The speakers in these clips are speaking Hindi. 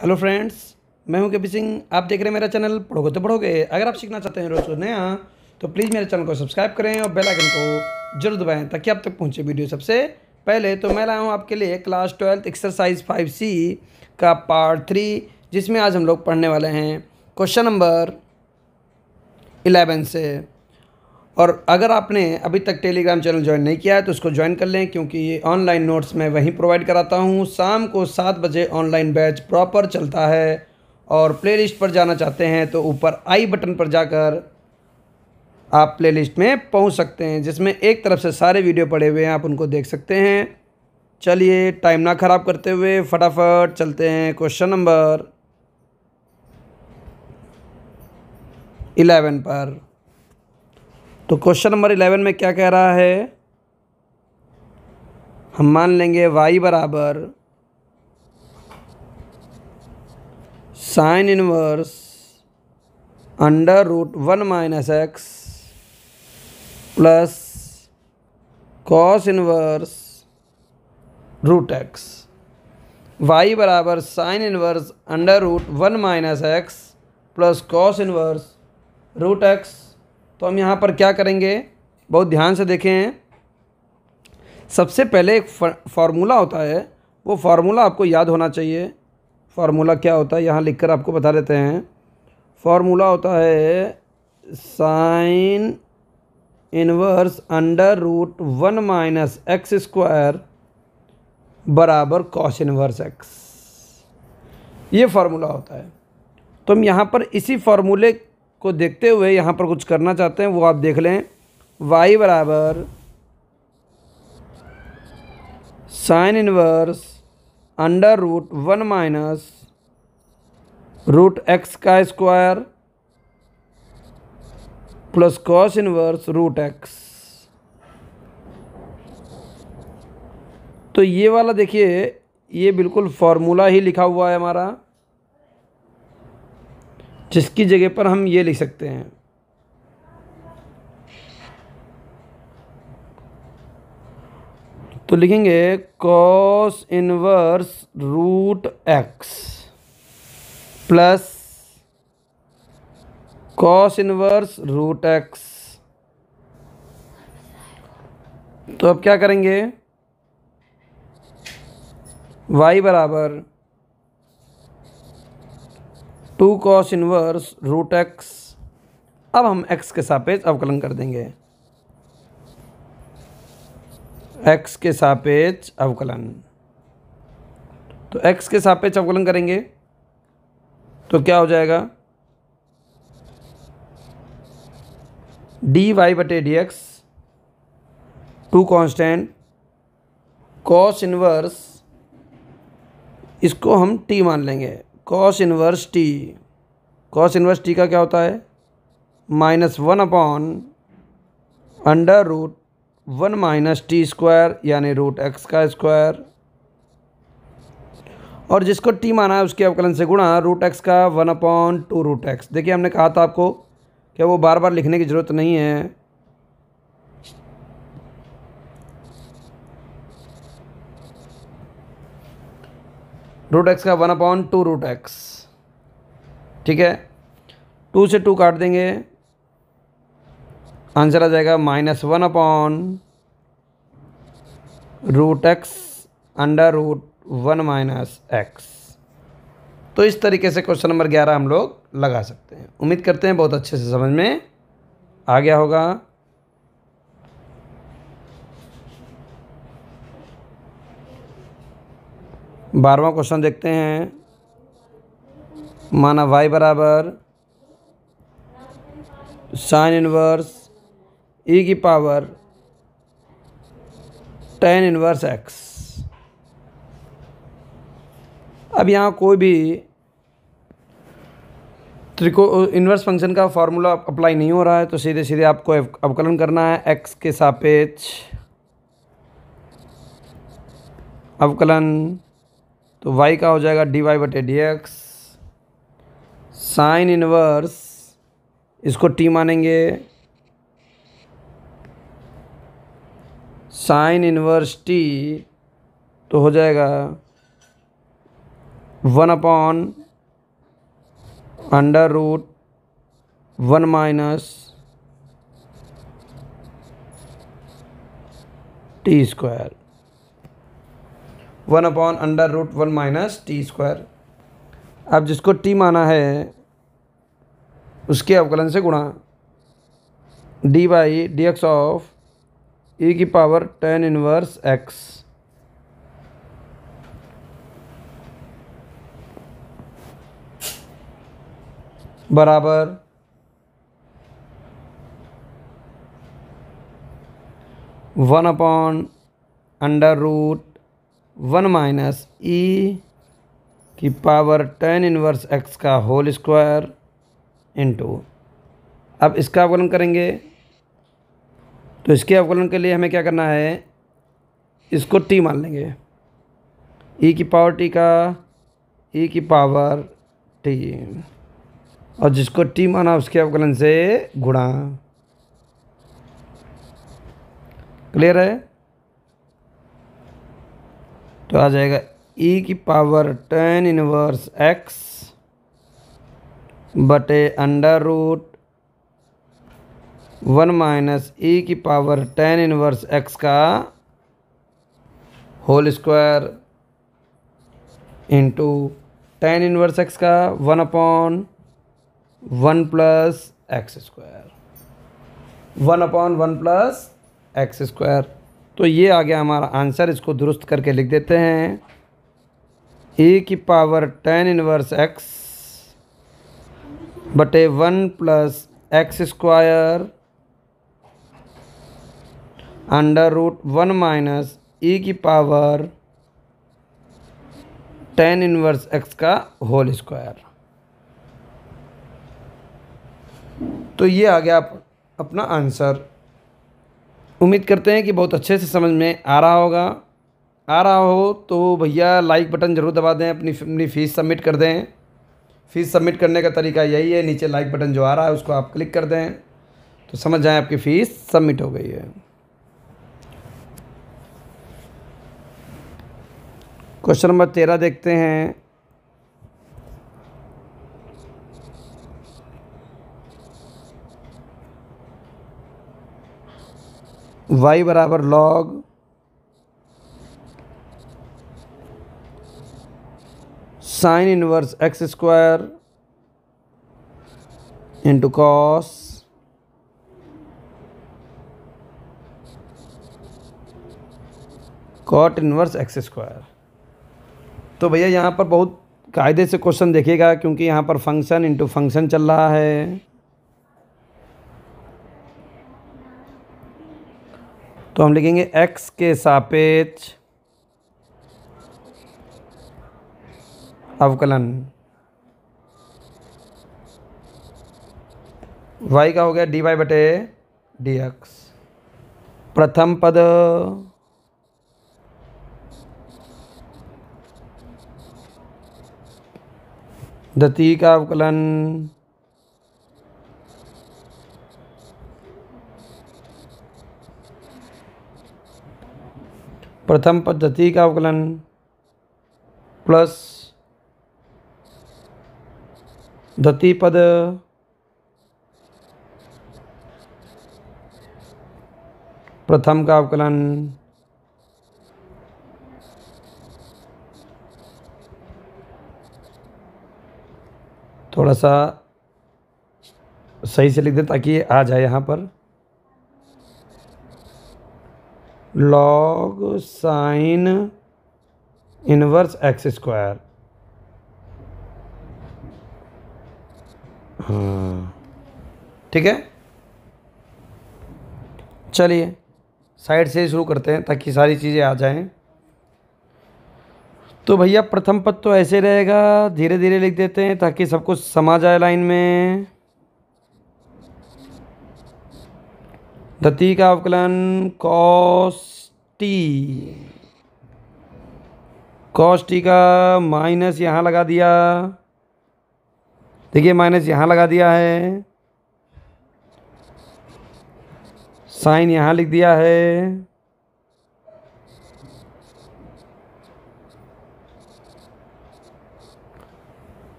हेलो फ्रेंड्स मैं हूं केपी सिंह आप देख रहे हैं मेरा चैनल पढ़ोगे तो पढ़ोगे अगर आप सीखना चाहते हैं रोज नया तो प्लीज़ मेरे चैनल को सब्सक्राइब करें और बेल आइकन को जरूर दबाएं ताकि आप तक पहुंचे वीडियो सबसे पहले तो मैं लाया हूं आपके लिए class twelfth exercise five C का पार्ट थ्री जिसमें आज हम लोग पढ़ने वाले हैं क्वेश्चन नंबर इलेवन से और अगर आपने अभी तक टेलीग्राम चैनल ज्वाइन नहीं किया है तो उसको ज्वाइन कर लें क्योंकि ये ऑनलाइन नोट्स मैं वहीं प्रोवाइड कराता हूँ शाम को सात बजे ऑनलाइन बैच प्रॉपर चलता है और प्लेलिस्ट पर जाना चाहते हैं तो ऊपर आई बटन पर जाकर आप प्लेलिस्ट में पहुंच सकते हैं जिसमें एक तरफ से सारे वीडियो पड़े हुए हैं आप उनको देख सकते हैं चलिए टाइम ना ख़राब करते हुए फटाफट चलते हैं क्वेश्चन नंबर इलेवन पर तो क्वेश्चन नंबर इलेवन में क्या कह रहा है हम मान लेंगे वाई बराबर sine inverse under root one minus x plus cos inverse root x y बराबर sine inverse under root one minus x plus cos inverse root x तो हम यहाँ पर क्या करेंगे बहुत ध्यान से देखें सबसे पहले एक फार्मूला होता है वो फार्मूला आपको याद होना चाहिए फार्मूला क्या होता है यहाँ लिख कर आपको बता देते हैं फार्मूला होता है sine inverse under root one minus x square बराबर कॉस इनवर्स एक्स ये फार्मूला होता है तो हम यहाँ पर इसी फार्मूले को देखते हुए यहाँ पर कुछ करना चाहते हैं वो आप देख लें वाई बराबर sine inverse under root one minus root x का square plus cos inverse root x तो ये वाला देखिए ये बिल्कुल फॉर्मूला ही लिखा हुआ है हमारा जिसकी जगह पर हम ये लिख सकते हैं तो लिखेंगे cos inverse root x plus cos inverse root x तो अब क्या करेंगे y बराबर two cos inverse root x अब हम एक्स के सापेक्ष अवकलन कर देंगे एक्स के सापेक्ष अवकलन तो एक्स के सापेक्ष अवकलन करेंगे तो क्या हो जाएगा डी वाई बटे d x two constant cos inverse इसको हम टी मान लेंगे cos inverse t cos inverse t का क्या होता है minus one upon under root one minus t square यानी रूट एक्स का स्क्वायर और जिसको टी माना है उसके अवकलन से गुणा रूट एक्स का one upon two root x देखिए हमने कहा था आपको क्या वो बार बार लिखने की ज़रूरत नहीं है रूट एक्स का one upon two root x ठीक है टू से टू काट देंगे आंसर आ जाएगा minus one upon root x under root one minus x तो इस तरीके से क्वेश्चन नंबर ग्यारह हम लोग लगा सकते हैं उम्मीद करते हैं बहुत अच्छे से समझ में आ गया होगा बारहवा क्वेश्चन देखते हैं माना वाई बराबर साइन इनवर्स ई की पावर टेन इनवर्स एक्स अब यहाँ कोई भी त्रिको इन्वर्स फंक्शन का फार्मूला अप्लाई नहीं हो रहा है तो सीधे सीधे आपको अवकलन करना है एक्स के सापेक्ष अवकलन तो वाई का हो जाएगा डी वाई बटे डी एक्स साइन इनवर्स इसको टी मानेंगे साइन इनवर्स टी तो हो जाएगा one upon under root one minus t square one upon under root one minus t square अब जिसको टी माना है उसके अवकलन से गुणा d by d x of e की पावर टेन इनवर्स एक्स बराबर one upon under root one minus e की पावर टेन इनवर्स एक्स का होल स्क्वायर इनटू अब इसका अवकलन करेंगे तो इसके अवकलन के लिए हमें क्या करना है इसको टी मान लेंगे ई e की पावर टी का ई e की पावर टी और जिसको टी माना उसके अवकलन से गुणा क्लियर है तो आ जाएगा e की पावर टेन इनवर्स x बटे under root one minus e की पावर टेन इनवर्स एक्स का whole square into tan inverse x का one upon one plus x square one upon one plus x square तो ये आ गया हमारा आंसर इसको दुरुस्त करके लिख देते हैं ए e की पावर टेन इनवर्स एक्स बटे one plus x square under root one minus e e की पावर टेन इनवर्स एक्स का होल स्क्वायर तो ये आ गया अपना आंसर उम्मीद करते हैं कि बहुत अच्छे से समझ में आ रहा होगा आ रहा हो तो भैया लाइक बटन ज़रूर दबा दें अपनी अपनी फ़ीस सबमिट कर दें फ़ीस सबमिट करने का तरीका यही है नीचे लाइक बटन जो आ रहा है उसको आप क्लिक कर दें तो समझ जाएं आपकी फ़ीस सबमिट हो गई है क्वेश्चन नंबर तेरह देखते हैं वाई बराबर log sine inverse x square into cos cot inverse x square तो भैया यहाँ पर बहुत कायदे से क्वेश्चन देखिएगा क्योंकि यहाँ पर फंक्शन इंटू फंक्शन चल रहा है तो हम लिखेंगे एक्स के सापेक्ष अवकलन वाई का हो गया डी वाई बटे डी एक्स प्रथम पद दती का अवकलन प्रथम पद्धति का अवकलन प्लस दति पद प्रथम का अवकलन थोड़ा सा सही से लिख दे ताकि आ जाए यहाँ पर log sine inverse x square हाँ ठीक है चलिए साइड से शुरू करते हैं ताकि सारी चीज़ें आ जाएं तो भैया प्रथम पद तो ऐसे रहेगा धीरे धीरे लिख देते हैं ताकि सब कुछ समा जाए लाइन में धती का अवकलन कॉस्टी कॉस्टी का माइनस यहाँ लगा दिया देखिए माइनस यहाँ लगा दिया है साइन यहाँ लिख दिया है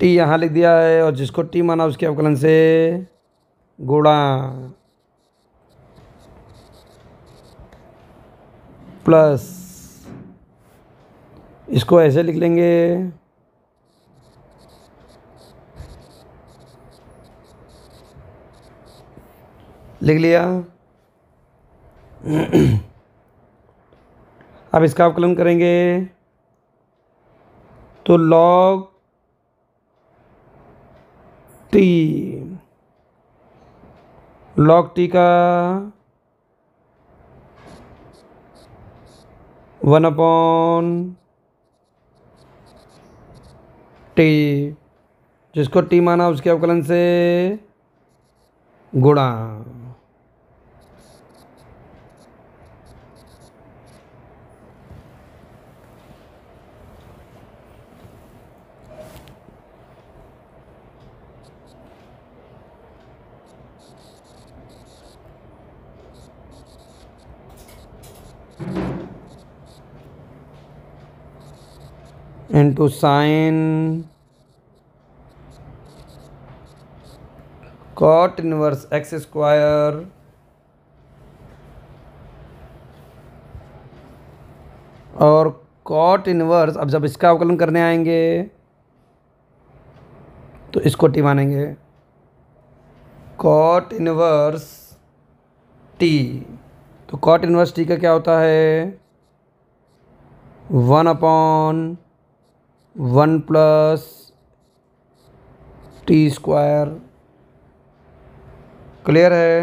टी यहाँ लिख दिया है और जिसको टी माना उसके अवकलन से गुणा प्लस इसको ऐसे लिख लेंगे लिख लिया अब इसका अवकलन करेंगे तो लॉग टी लॉग टी का वन अपॉन टी जिसको टी माना उसके अवकलन से गुणा into sine cot inverse x square और कॉट इनवर्स अब जब इसका अवकलन करने आएंगे तो इसको टी मानेंगे कॉट इनवर्स टी तो कॉट इनवर्स टी का क्या होता है one upon one plus t square clear है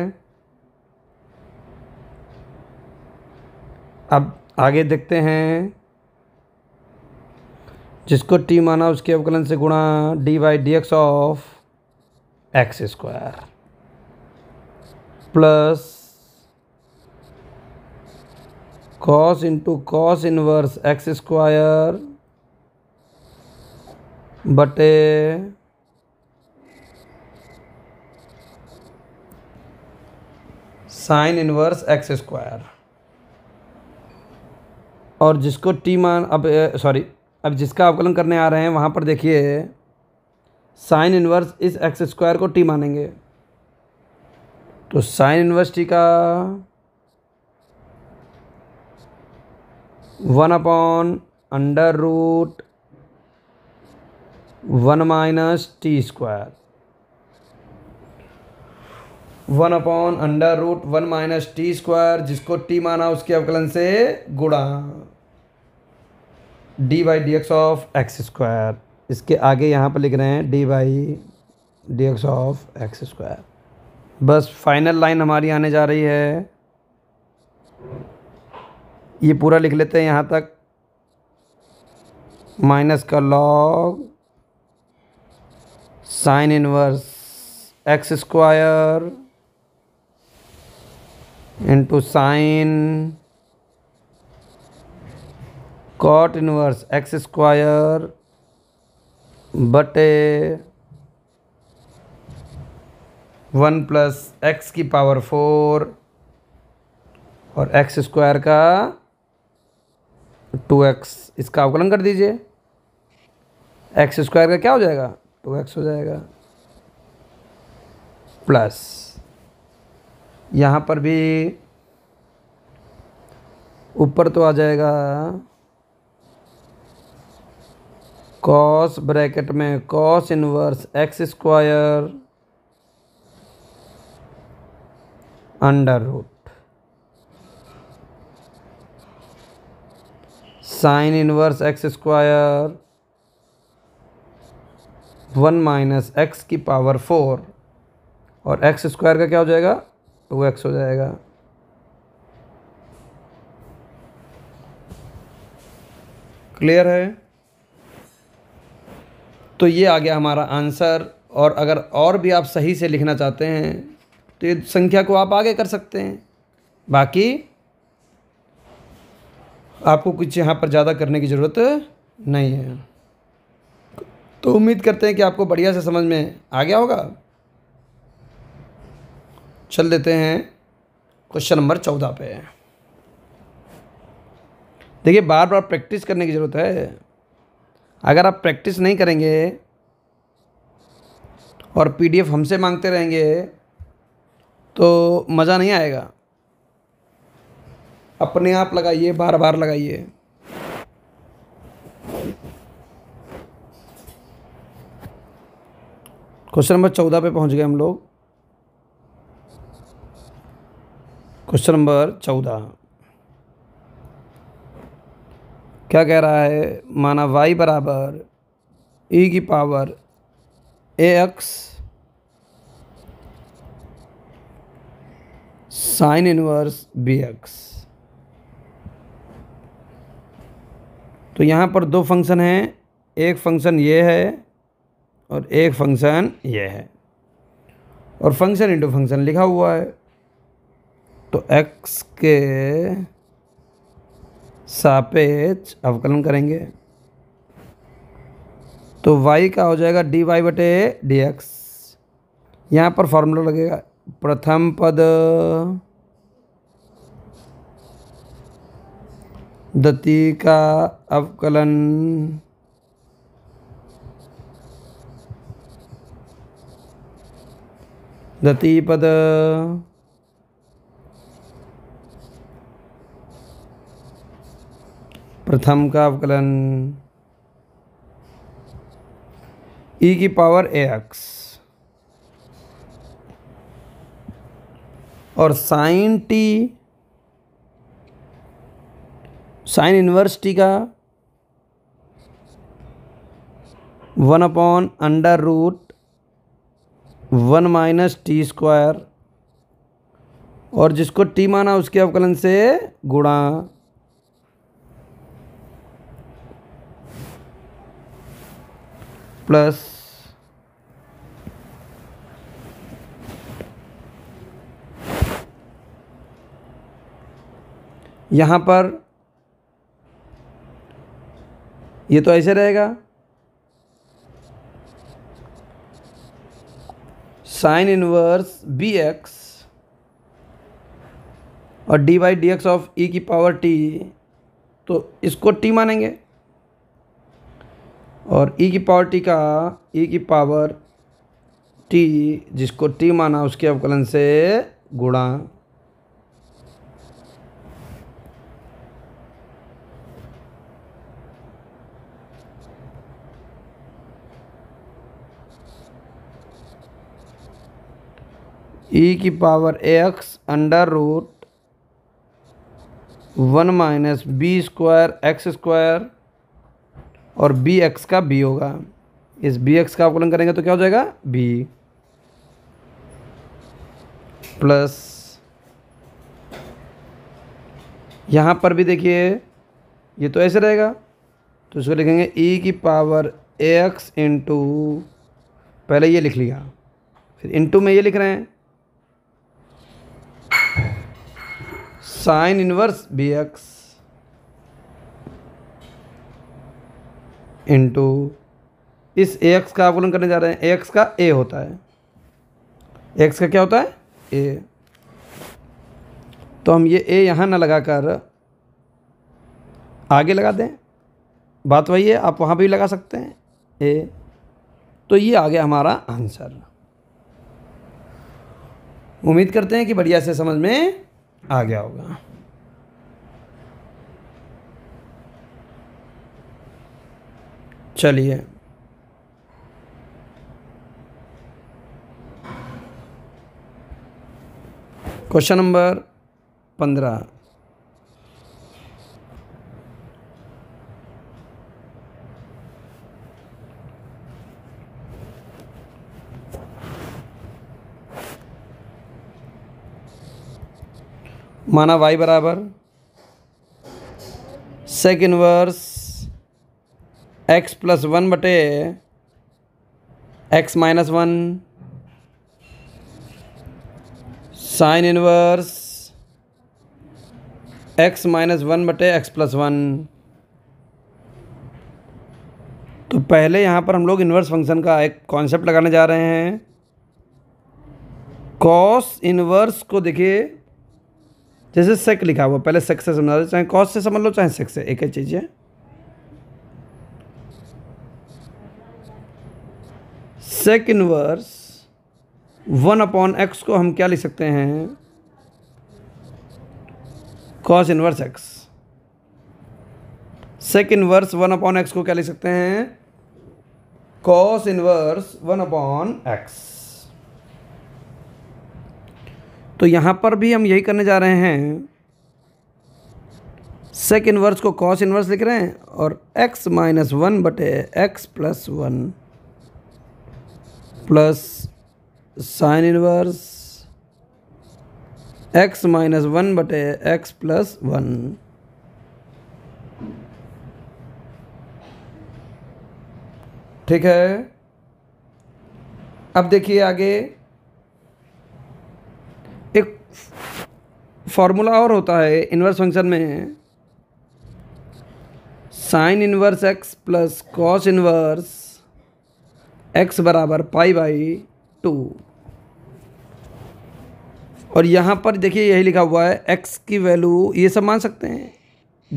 अब आगे देखते हैं जिसको टी माना उसके अवकलन से गुणा d by d x of x square plus cos into cos inverse x square बटे साइन इनवर्स एक्स स्क्वायर और जिसको टी मान अब सॉरी अब जिसका अवकलन करने आ रहे हैं वहाँ पर देखिए साइन इनवर्स इस एक्स स्क्वायर को टी मानेंगे तो साइन इनवर्स टी का one upon under root one minus t square one upon under root one minus t square जिसको टी माना उसके अवकलन से गुणा d by d x of x square इसके आगे यहाँ पर लिख रहे हैं d by d x of x square बस फाइनल लाइन हमारी आने जा रही है ये पूरा लिख लेते हैं यहाँ तक माइनस का log sine inverse x square into sine cot inverse x square बटे वन प्लस एक्स की पावर फोर और एक्स स्क्वायर का टू एक्स इसका अवकलन कर दीजिए एक्स स्क्वायर का क्या हो जाएगा तो एक्स हो जाएगा प्लस यहाँ पर भी ऊपर तो आ जाएगा कॉस ब्रैकेट में cos inverse x square under root sine inverse x square one minus x की पावर फोर और एक्स स्क्वायर का क्या हो जाएगा टू एक्स हो जाएगा क्लियर है तो ये आ गया हमारा आंसर और अगर और भी आप सही से लिखना चाहते हैं तो ये संख्या को आप आगे कर सकते हैं बाकी आपको कुछ यहाँ पर ज़्यादा करने की ज़रूरत नहीं है तो उम्मीद करते हैं कि आपको बढ़िया से समझ में आ गया होगा चल देते हैं क्वेश्चन नंबर चौदह पे देखिए बार बार प्रैक्टिस करने की ज़रूरत है अगर आप प्रैक्टिस नहीं करेंगे और पीडीएफ हमसे मांगते रहेंगे तो मज़ा नहीं आएगा अपने आप लगाइए बार बार लगाइए क्वेश्चन नंबर चौदह पे पहुंच गए हम लोग क्वेश्चन नंबर चौदह क्या कह रहा है माना वाई बराबर ई e की power a x sine inverse b x तो यहाँ पर दो फंक्शन हैं एक फंक्शन ये है और एक फंक्शन ये है और फंक्शन इंटू फंक्शन लिखा हुआ है तो एक्स के सापेक्ष अवकलन करेंगे तो वाई का हो जाएगा डी वाई बटे डी एक्स यहाँ पर फॉर्मूला लगेगा प्रथम पद दती का अवकलन दतीपद प्रथम का अवकलन ई e की पावर ए एक्स और sine t sine inverse t का one upon under root one minus t square और जिसको टी माना उसके अवकलन से गुणा प्लस यहाँ पर ये तो ऐसे रहेगा साइन इनवर्स बी एक्स और d by d x of e की पावर टी तो इसको टी मानेंगे और ई e की पावर टी का ई e की पावर टी जिसको टी माना उसके अवकलन से गुणा ई e की power x under root one minus b square x square और बी एक्स का बी होगा इस बी एक्स का अवकलन करेंगे तो क्या हो जाएगा बी प्लस यहाँ पर भी देखिए ये तो ऐसे रहेगा तो इसको लिखेंगे ई e की पावर एक्स इंटू पहले ये लिख लिया फिर इंटू में ये लिख रहे हैं sine inverse b x into इस ए एक्स का आकलन करने जा रहे हैं एक्स का ए होता है एक्स का क्या होता है ए तो हम ये ए यहाँ ना लगा कर आगे लगा दें बात वही है आप वहाँ भी लगा सकते हैं ए तो ये आ गया हमारा आंसर उम्मीद करते हैं कि बढ़िया से समझ में आ गया होगा चलिए क्वेश्चन नंबर पंद्रह माना वाई बराबर sec inverse x plus one बटे x minus one sine inverse x minus one बटे एक्स प्लस वन तो पहले यहाँ पर हम लोग इन्वर्स फंक्शन का एक कॉन्सेप्ट लगाने जा रहे हैं कॉस इन्वर्स को देखिए जैसे सेक लिखा हुआ पहले सेक से समझा दो चाहे कॉस से समझ लो चाहे सेक से एक ही चीज़ है sec inverse one upon x को हम क्या लिख सकते हैं cos inverse x sec inverse one upon x को क्या लिख सकते हैं cos inverse one upon x तो यहाँ पर भी हम यही करने जा रहे हैं सेक इनवर्स को कॉस इनवर्स लिख रहे हैं और एक्स माइनस वन बटे x plus one plus sine inverse x minus one बटे एक्स प्लस वन ठीक है अब देखिए आगे फॉर्मूला और होता है इन्वर्स फंक्शन में sine inverse x plus cos inverse x बराबर पाई बाई टू और यहाँ पर देखिए यही लिखा हुआ है एक्स की वैल्यू ये सब मान सकते हैं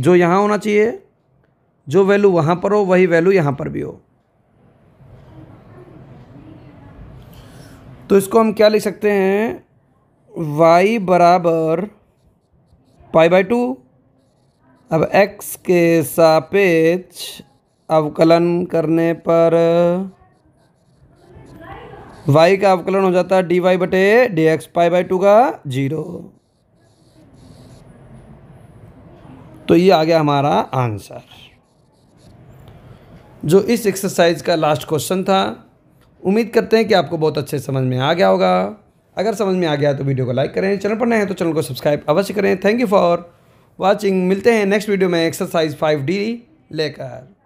जो यहाँ होना चाहिए जो वैल्यू वहाँ पर हो वही वैल्यू यहाँ पर भी हो तो इसको हम क्या लिख सकते हैं वाई बराबर पाई बाई टू अब एक्स के सापेक्ष अवकलन करने पर वाई का अवकलन हो जाता है डी वाई बटे d x pi by two का जीरो तो ये आ गया हमारा आंसर जो इस एक्सरसाइज का लास्ट क्वेश्चन था उम्मीद करते हैं कि आपको बहुत अच्छे समझ में आ गया होगा अगर समझ में आ गया तो वीडियो को लाइक करें चैनल पर नए हैं तो चैनल को सब्सक्राइब अवश्य करें थैंक यू फॉर वॉचिंग मिलते हैं नेक्स्ट वीडियो में एक्सरसाइज फाइव डी लेकर